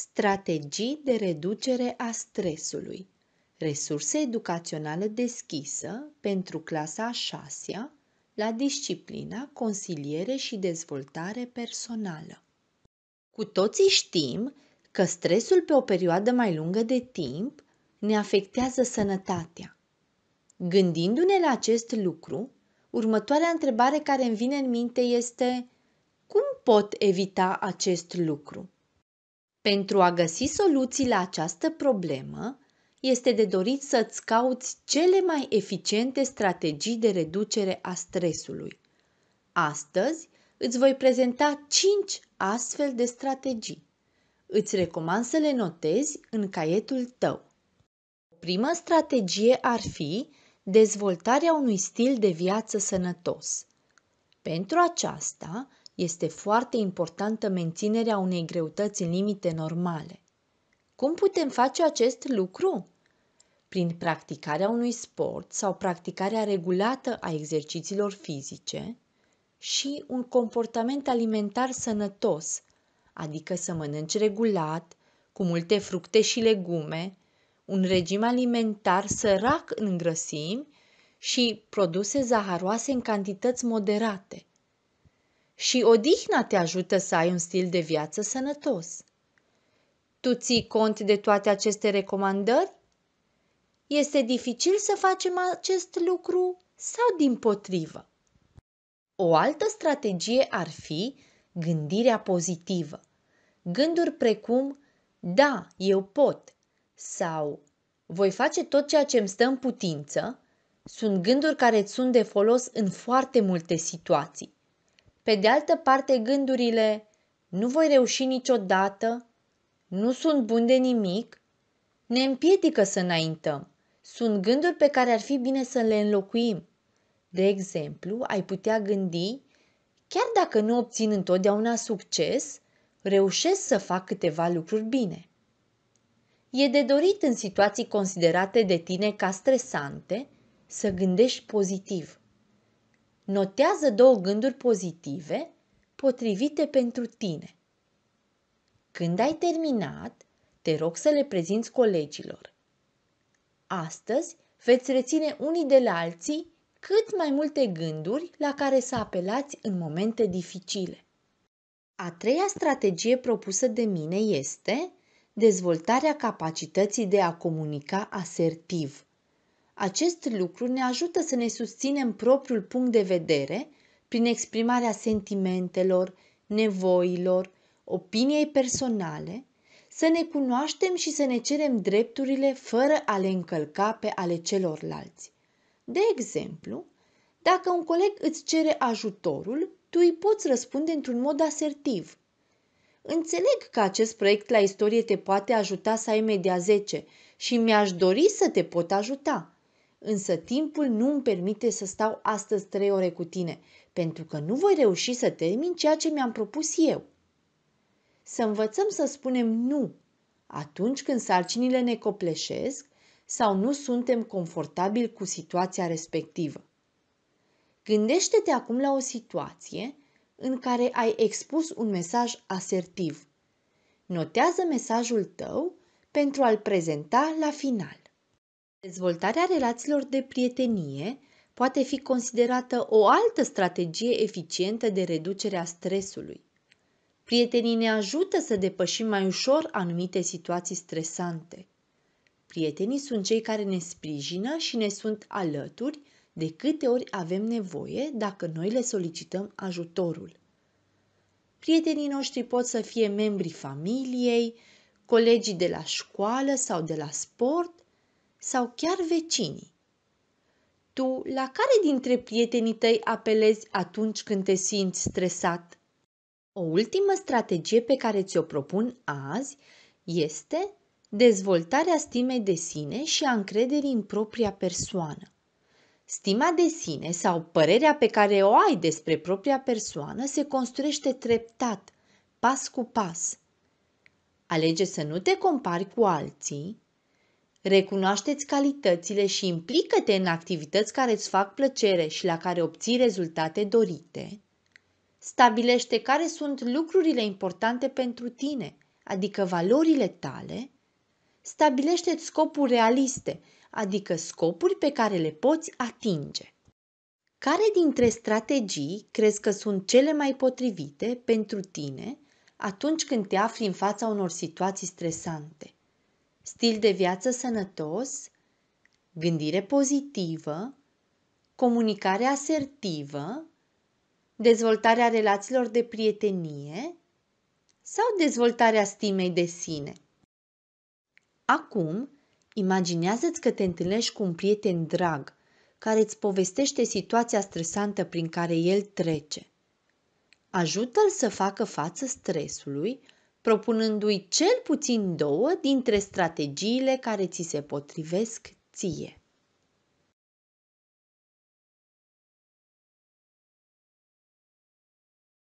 Strategii de reducere a stresului. Resurse educaționale deschisă pentru clasa a șasea la disciplina consiliere și dezvoltare personală. Cu toții știm că stresul pe o perioadă mai lungă de timp ne afectează sănătatea. Gândindu-ne la acest lucru, următoarea întrebare care îmi vine în minte este cum pot evita acest lucru? Pentru a găsi soluții la această problemă, este de dorit să-ți cauți cele mai eficiente strategii de reducere a stresului. Astăzi îți voi prezenta 5 astfel de strategii. Îți recomand să le notezi în caietul tău. Prima strategie ar fi dezvoltarea unui stil de viață sănătos. Pentru aceasta, este foarte importantă menținerea unei greutăți în limite normale. Cum putem face acest lucru? Prin practicarea unui sport sau practicarea regulată a exercițiilor fizice și un comportament alimentar sănătos, adică să mănânci regulat, cu multe fructe și legume, un regim alimentar sărac în grăsimi și produse zaharoase în cantități moderate și odihna te ajută să ai un stil de viață sănătos. Tu ții cont de toate aceste recomandări? Este dificil să facem acest lucru sau din potrivă? O altă strategie ar fi gândirea pozitivă. Gânduri precum da, eu pot sau voi face tot ceea ce îmi stă în putință sunt gânduri care îți sunt de folos în foarte multe situații. Pe de altă parte, gândurile nu voi reuși niciodată, nu sunt bun de nimic, ne împiedică să înaintăm. Sunt gânduri pe care ar fi bine să le înlocuim. De exemplu, ai putea gândi, chiar dacă nu obțin întotdeauna succes, reușesc să fac câteva lucruri bine. E de dorit în situații considerate de tine ca stresante să gândești pozitiv. Notează două gânduri pozitive potrivite pentru tine. Când ai terminat, te rog să le prezinți colegilor. Astăzi veți reține unii de la alții cât mai multe gânduri la care să apelați în momente dificile. A treia strategie propusă de mine este dezvoltarea capacității de a comunica asertiv. Acest lucru ne ajută să ne susținem propriul punct de vedere prin exprimarea sentimentelor, nevoilor, opiniei personale, să ne cunoaștem și să ne cerem drepturile fără a le încălca pe ale celorlalți. De exemplu, dacă un coleg îți cere ajutorul, tu îi poți răspunde într-un mod asertiv. Înțeleg că acest proiect la istorie te poate ajuta să ai media 10 și mi-aș dori să te pot ajuta însă timpul nu îmi permite să stau astăzi trei ore cu tine, pentru că nu voi reuși să termin ceea ce mi-am propus eu. Să învățăm să spunem nu atunci când sarcinile ne copleșesc sau nu suntem confortabili cu situația respectivă. Gândește-te acum la o situație în care ai expus un mesaj asertiv. Notează mesajul tău pentru a-l prezenta la final. Dezvoltarea relațiilor de prietenie poate fi considerată o altă strategie eficientă de reducere a stresului. Prietenii ne ajută să depășim mai ușor anumite situații stresante. Prietenii sunt cei care ne sprijină și ne sunt alături de câte ori avem nevoie dacă noi le solicităm ajutorul. Prietenii noștri pot să fie membrii familiei, colegii de la școală sau de la sport sau chiar vecinii. Tu la care dintre prietenii tăi apelezi atunci când te simți stresat? O ultimă strategie pe care ți-o propun azi este dezvoltarea stimei de sine și a încrederii în propria persoană. Stima de sine sau părerea pe care o ai despre propria persoană se construiește treptat, pas cu pas. Alege să nu te compari cu alții, Recunoașteți calitățile și implică-te în activități care îți fac plăcere și la care obții rezultate dorite. Stabilește care sunt lucrurile importante pentru tine, adică valorile tale. Stabilește scopuri realiste, adică scopuri pe care le poți atinge. Care dintre strategii crezi că sunt cele mai potrivite pentru tine atunci când te afli în fața unor situații stresante? stil de viață sănătos, gândire pozitivă, comunicare asertivă, dezvoltarea relațiilor de prietenie sau dezvoltarea stimei de sine. Acum, imaginează-ți că te întâlnești cu un prieten drag care îți povestește situația stresantă prin care el trece. Ajută-l să facă față stresului propunându-i cel puțin două dintre strategiile care ți se potrivesc ție.